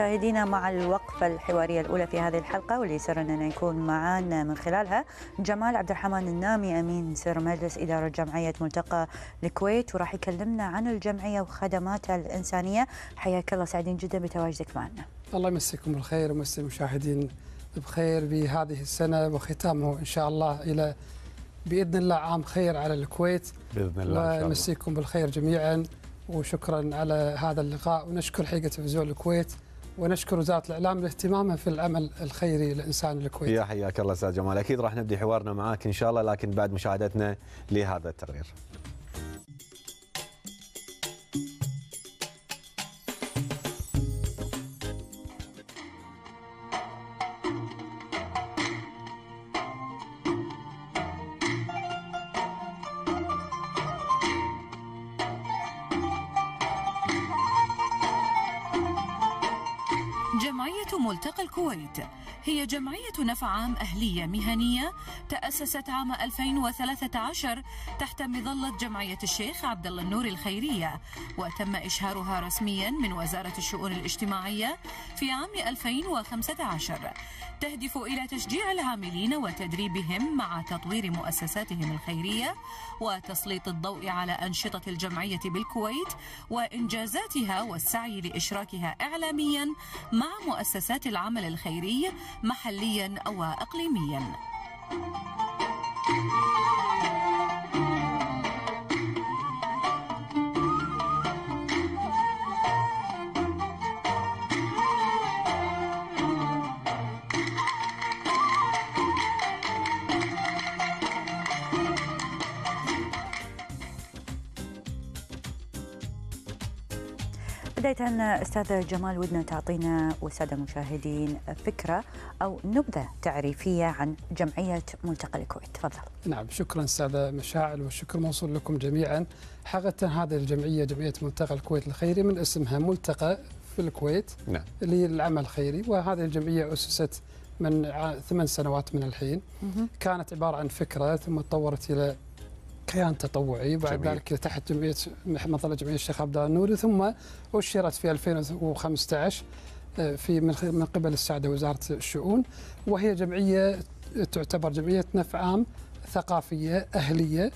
مشاهدينا مع الوقفة الحوارية الأولى في هذه الحلقة واللي يسرنا أن يكون معنا من خلالها جمال عبد الرحمن النامي أمين سر مجلس إدارة جمعية ملتقى الكويت وراح يكلمنا عن الجمعية وخدماتها الإنسانية حياك الله سعيدين جدا بتواجدك معنا الله يمسكم بالخير ومسي المشاهدين بخير بهذه السنة وختامه إن شاء الله إلى بإذن الله عام خير على الكويت بإذن الله ومسيكم بالخير جميعاً وشكرا على هذا اللقاء ونشكر حقيقة تلفزيون الكويت ونشكر وزاره الاعلام لاهتمامها في العمل الخيري للانسان الكويتي. يا حياك الله استاذ جمال، اكيد راح نبدي حوارنا معاك ان شاء الله لكن بعد مشاهدتنا لهذا التقرير. ملتقى الكويت هي جمعية نفع عام أهلية مهنية تأسست عام 2013 تحت مظلة جمعية الشيخ عبد الله النور الخيرية وتم إشهارها رسميا من وزارة الشؤون الاجتماعية في عام 2015 تهدف إلى تشجيع العاملين وتدريبهم مع تطوير مؤسساتهم الخيرية وتسليط الضوء على أنشطة الجمعية بالكويت وإنجازاتها والسعي لإشراكها إعلاميا مع مؤسسات العمل الخيري محليا وإقليميا بداية أستاذ جمال ودنا تعطينا والسادة المشاهدين فكرة أو نبذة تعريفية عن جمعية ملتقى الكويت تفضل نعم شكرا سادة مشاعل والشكر موصول لكم جميعا حقيقة هذه الجمعية جمعية ملتقى الكويت الخيري من اسمها ملتقى في الكويت نعم. للعمل الخيري وهذه الجمعية أسست من ثمان سنوات من الحين مه. كانت عبارة عن فكرة ثم تطورت إلى كيان تطوعي بعد ذلك تحت جمعيه مظله جمعيه الشيخ عبد الله النوري ثم اشرت في 2015 آه، في من قبل السعده وزاره الشؤون وهي جمعيه تعتبر جمعيه نفع عام ثقافيه اهليه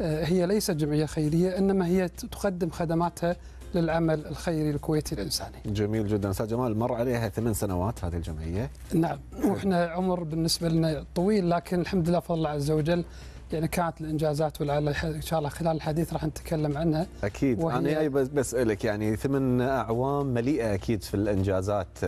آه، هي ليست جمعيه خيريه انما هي تقدم خدماتها للعمل الخيري الكويتي الانساني. جميل جدا استاذ جمال مر عليها ثمان سنوات هذه الجمعيه. نعم آه. واحنا عمر بالنسبه لنا طويل لكن الحمد لله فضل الله عز وجل يعني كانت الانجازات ولعل ان شاء الله خلال الحديث راح نتكلم عنها اكيد انا بسالك يعني ثمان اعوام مليئه اكيد في الانجازات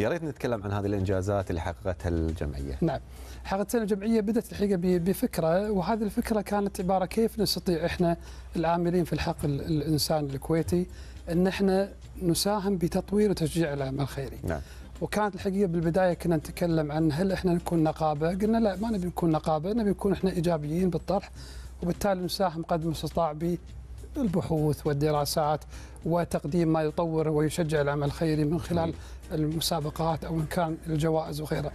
يا ريت نتكلم عن هذه الانجازات اللي حققتها الجمعيه نعم حققتها الجمعيه بدات الحقيقه بفكره وهذه الفكره كانت عباره كيف نستطيع احنا العاملين في الحق الانساني الكويتي ان احنا نساهم بتطوير وتشجيع العمل الخيري نعم. وكانت الحقيقه بالبدايه كنا نتكلم عن هل احنا نكون نقابه؟ قلنا لا ما نبي نكون نقابه، نبي نكون احنا ايجابيين بالطرح وبالتالي نساهم قدر المستطاع بالبحوث والدراسات وتقديم ما يطور ويشجع العمل الخيري من خلال المسابقات او ان كان الجوائز وغيرها.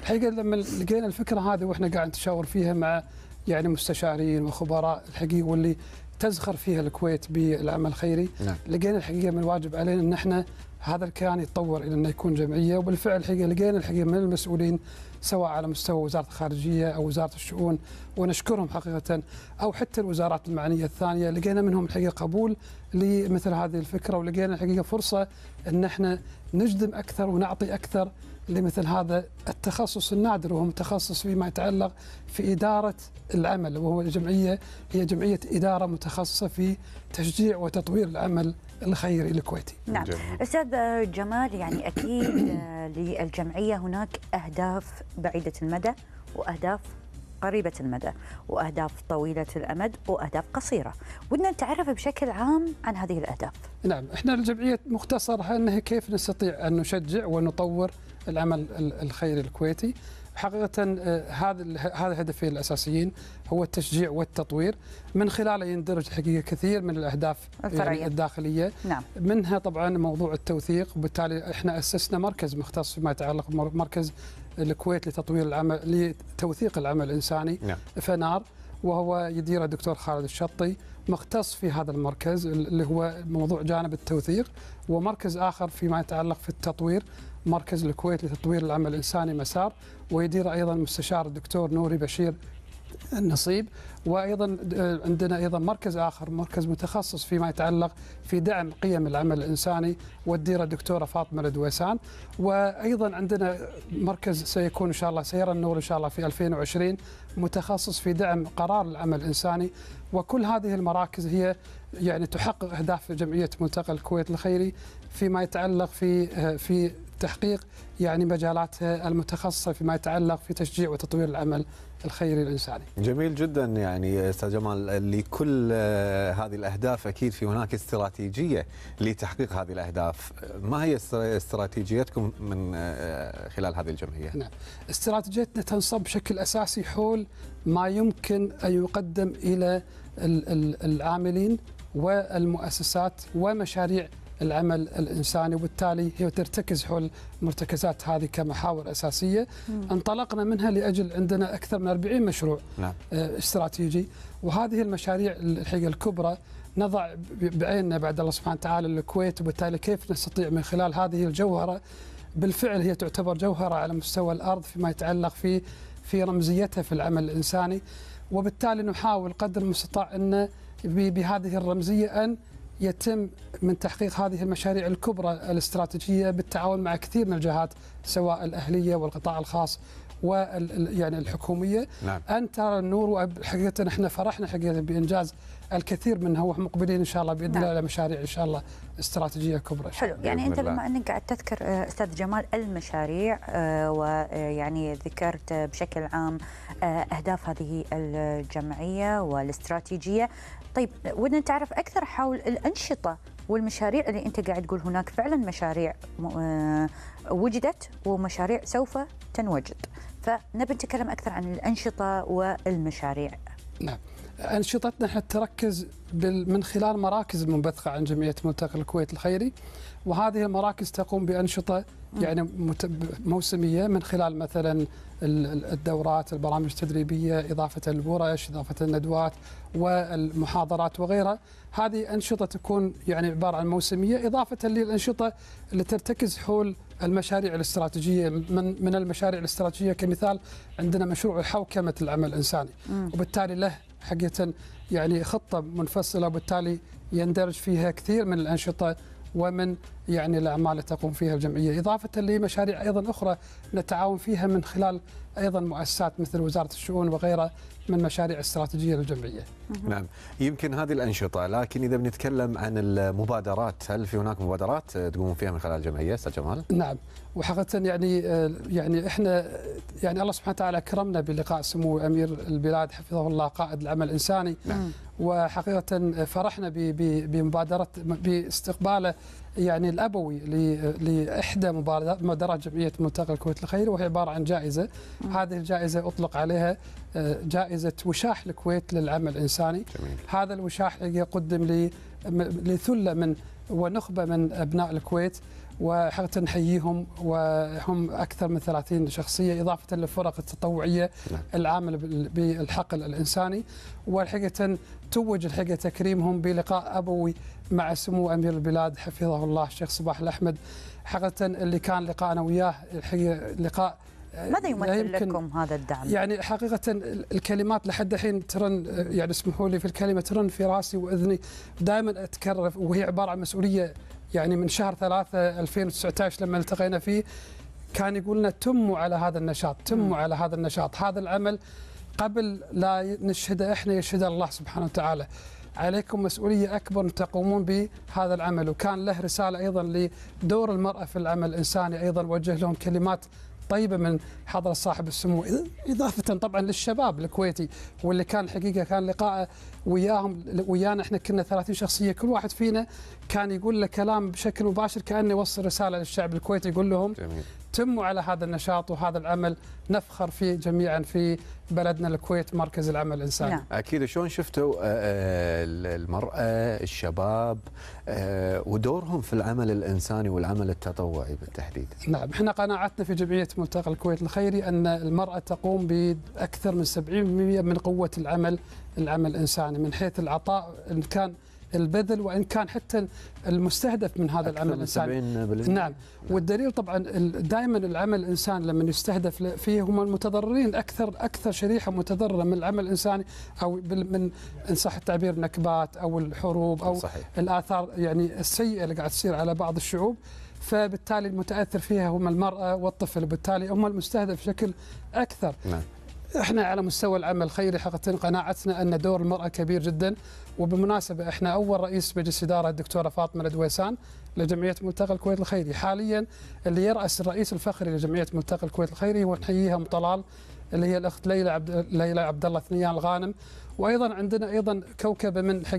الحقيقه لما لقينا الفكره هذه واحنا قاعد نتشاور فيها مع يعني مستشارين وخبراء الحقيقه واللي تزخر فيها الكويت بالعمل الخيري نعم. لقينا الحقيقه من الواجب علينا ان احنا هذا الكيان يتطور الى انه يكون جمعيه وبالفعل الحقيقه لقينا الحقيقه من المسؤولين سواء على مستوى وزاره الخارجيه او وزاره الشؤون ونشكرهم حقيقه او حتى الوزارات المعنيه الثانيه لقينا منهم الحقيقه قبول لمثل هذه الفكره ولقينا الحقيقه فرصه ان احنا نجدم اكثر ونعطي اكثر لمثل هذا التخصص النادر وهو متخصص فيما يتعلق في إدارة العمل وهو الجمعية هي جمعية إدارة متخصصة في تشجيع وتطوير العمل الخير الكويتي نعم جميل. استاذ جمال يعني اكيد آه، للجمعيه هناك اهداف بعيده المدى واهداف قريبة المدى وأهداف طويلة الأمد وأهداف قصيرة ودنا نتعرف بشكل عام عن هذه الأهداف نعم إحنا الجمعية مختصرها أنها كيف نستطيع أن نشجع ونطور العمل الخيري الكويتي حقيقة آه، هذا هذا الهدفين الأساسيين هو التشجيع والتطوير من خلاله يندرج حقيقة كثير من الأهداف آه، الفرعية. يعني الداخلية نعم. منها طبعا موضوع التوثيق وبالتالي احنا أسسنا مركز مختص فيما يتعلق بمركز الكويت لتطوير العمل لتوثيق العمل الإنساني نعم. فنار وهو يديره الدكتور خالد الشطي مختص في هذا المركز اللي هو موضوع جانب التوثيق ومركز آخر فيما يتعلق في التطوير مركز الكويت لتطوير العمل الإنساني مسار ويدير أيضا مستشار الدكتور نوري بشير النصيب وايضا آه، عندنا ايضا مركز اخر مركز متخصص فيما يتعلق في دعم قيم العمل الانساني والديره الدكتوره فاطمه الدويسان وايضا عندنا مركز سيكون ان شاء الله سيرى النور ان شاء الله في 2020 متخصص في دعم قرار العمل الانساني وكل هذه المراكز هي يعني تحقق اهداف جمعيه ملتقى الكويت الخيري فيما يتعلق في آه، في تحقيق يعني مجالات المتخصصه فيما يتعلق في تشجيع وتطوير العمل الخيري الانساني. جميل جدا يعني استاذ جمال لكل آه، هذه الاهداف اكيد في هناك استراتيجيه لتحقيق هذه الاهداف، ما هي استراتيجيتكم من آه، خلال هذه الجمعيه؟ نعم، استراتيجيتنا تنصب بشكل اساسي حول ما يمكن ان يقدم الى العاملين والمؤسسات ومشاريع العمل الإنساني وبالتالي هي ترتكز حول المرتكزات هذه كمحاور أساسية مم. انطلقنا منها لأجل عندنا أكثر من 40 مشروع نعم. آه، استراتيجي وهذه المشاريع الحقيقة الكبرى نضع بعيننا بعد الله سبحانه وتعالى الكويت وبالتالي كيف نستطيع من خلال هذه الجوهرة بالفعل هي تعتبر جوهرة على مستوى الأرض فيما يتعلق في في رمزيتها في العمل الإنساني وبالتالي نحاول قدر المستطاع أن بهذه الرمزية أن يتم من تحقيق هذه المشاريع الكبرى الاستراتيجيه بالتعاون مع كثير من الجهات سواء الاهليه والقطاع الخاص والحكوميه الحكوميه نعم. ان ترى النور وحقيقه احنا فرحنا حقيقه بانجاز الكثير من هو مقبلين ان شاء الله باذن الله نعم. مشاريع ان شاء الله استراتيجيه كبرى حلو يعني انت بما انك قاعد تذكر آه، استاذ جمال المشاريع آه، ويعني آه، ذكرت بشكل عام اهداف هذه الجمعيه والاستراتيجيه طيب ودنا نتعرف اكثر حول الانشطه والمشاريع اللي انت قاعد تقول هناك فعلا مشاريع آه، وجدت ومشاريع سوف تنوجد فنبي نتكلم اكثر عن الانشطه والمشاريع نعم انشطتنا احنا تركز من خلال مراكز منبثقه عن جمعيه ملتقى الكويت الخيري وهذه المراكز تقوم بانشطه يعني موسميه من خلال مثلا الدورات البرامج التدريبيه اضافه الورش اضافه الندوات والمحاضرات وغيرها هذه انشطه تكون يعني عباره عن موسميه اضافه للانشطه اللي ترتكز حول المشاريع الاستراتيجيه من من المشاريع الاستراتيجيه كمثال عندنا مشروع حوكمه العمل الانساني وبالتالي له حقيقه يعني خطه منفصله وبالتالي يندرج فيها كثير من الانشطه women يعني الاعمال اللي تقوم فيها الجمعيه، اضافه لمشاريع ايضا اخرى نتعاون فيها من خلال ايضا مؤسسات مثل وزاره الشؤون وغيرها من مشاريع استراتيجيه للجمعيه. نعم، يمكن هذه الانشطه لكن اذا بنتكلم عن المبادرات، هل في هناك مبادرات تقومون فيها من خلال الجمعيه استاذ جمال؟ نعم، وحقيقه يعني آه، يعني احنا يعني الله سبحانه وتعالى كرمنا بلقاء سمو امير البلاد حفظه الله قائد العمل الانساني. نعم. وحقيقه فرحنا بمبادره باستقباله يعني الابوي لاحدى مبادرات جمعيه ملتقى الكويت الخير وهي عباره عن جائزه هذه الجائزه اطلق عليها آه، جائزه وشاح الكويت للعمل الانساني جميل. هذا الوشاح يقدم لثله من ونخبه من ابناء الكويت وحقيقه نحييهم وهم اكثر من 30 شخصيه اضافه للفرق التطوعيه نعم. العامله بالحقل الانساني والحقيقه توج الحقيقه تكريمهم بلقاء ابوي مع سمو امير البلاد حفظه الله الشيخ صباح الاحمد حقيقه اللي كان لقاءنا وياه الحقيقه لقاء ماذا يمثل لكم هذا الدعم؟ يعني حقيقة الكلمات لحد الحين ترن يعني اسمحوا لي في الكلمة ترن في راسي وأذني دائما أتكرر وهي عبارة عن مسؤولية يعني من شهر 3 2019 لما التقينا فيه كان يقول لنا تموا على هذا النشاط تموا على هذا النشاط هذا العمل قبل لا نشهده احنا يشهده الله سبحانه وتعالى عليكم مسؤولية أكبر أن تقومون بهذا العمل وكان له رسالة أيضا لدور المرأة في العمل الإنساني أيضا وجه لهم كلمات طيبة من حضرة صاحب السمو إضافة طبعا للشباب الكويتي واللي كان الحقيقة كان لقاء وياهم ويانا احنا كنا 30 شخصية كل واحد فينا كان يقول له كلام بشكل مباشر كانه يوصل رساله للشعب الكويتي يقول لهم جميل. تموا على هذا النشاط وهذا العمل نفخر فيه جميعا في بلدنا الكويت مركز العمل الانساني. نعم. اكيد شلون شفتوا آه، آه، المراه الشباب آه، ودورهم في العمل الانساني والعمل التطوعي بالتحديد. نعم احنا قناعتنا في جمعيه ملتقى الكويت الخيري ان المراه تقوم باكثر من 70% من قوه العمل العمل الانساني من حيث العطاء ان كان البذل وان كان حتى المستهدف من هذا العمل الانساني نعم. نعم والدليل طبعا دائما العمل الانساني لما يستهدف فيه هم المتضررين اكثر اكثر شريحه متضرره من العمل الانساني او من ان صح التعبير النكبات او الحروب او صحيح. الاثار يعني السيئه اللي قاعد تصير على بعض الشعوب فبالتالي المتاثر فيها هم المراه والطفل وبالتالي هم المستهدف بشكل اكثر نعم. احنا على مستوى العمل الخيري حقيقه قناعتنا ان دور المراه كبير جدا وبالمناسبه احنا اول رئيس مجلس اداره الدكتوره فاطمه الدويسان لجمعيه ملتقى الكويت الخيري حاليا اللي يراس الرئيس الفخري لجمعيه ملتقى الكويت الخيري هو ام طلال اللي هي الاخت ليلى عبد ليلى عبد الله ثنيان الغانم وايضا عندنا ايضا كوكبه من حق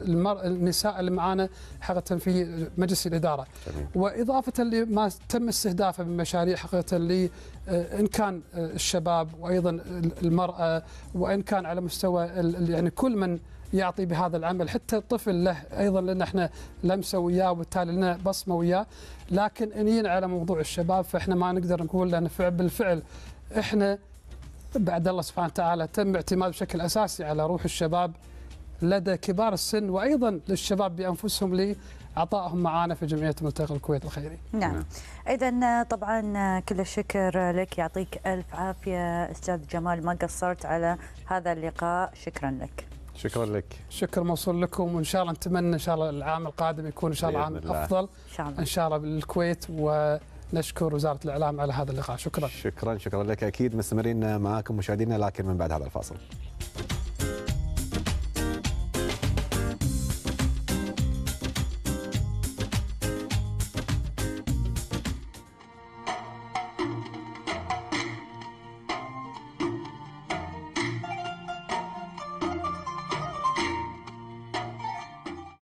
المر... النساء اللي معانا حقيقه في مجلس الاداره جميل. واضافه لما تم استهدافه من مشاريع حقيقه آه، لي ان كان آه، الشباب وايضا المراه وان كان على مستوى يعني كل من يعطي بهذا العمل حتى الطفل له ايضا لان احنا لمسه وياه وبالتالي لنا بصمه وياه لكن انين على موضوع الشباب فاحنا ما نقدر نقول لان بالفعل احنا بعد الله سبحانه وتعالى تم اعتماد بشكل أساسي على روح الشباب لدى كبار السن وأيضا للشباب بأنفسهم اعطائهم معانا في جمعيه ملتقى الكويت الخيري. نعم. اذا طبعا كل الشكر لك يعطيك الف عافيه استاذ جمال ما قصرت على هذا اللقاء شكرا لك. شكرا لك. شكر موصول لكم وان شاء الله نتمنى ان شاء الله العام القادم يكون ان شاء الله عام افضل. ان شاء الله. ان شاء الله بالكويت و نشكر وزاره الاعلام على هذا اللقاء شكرا شكرا شكرا لك اكيد مستمرين معاكم مشاهدينا لكن من بعد هذا الفاصل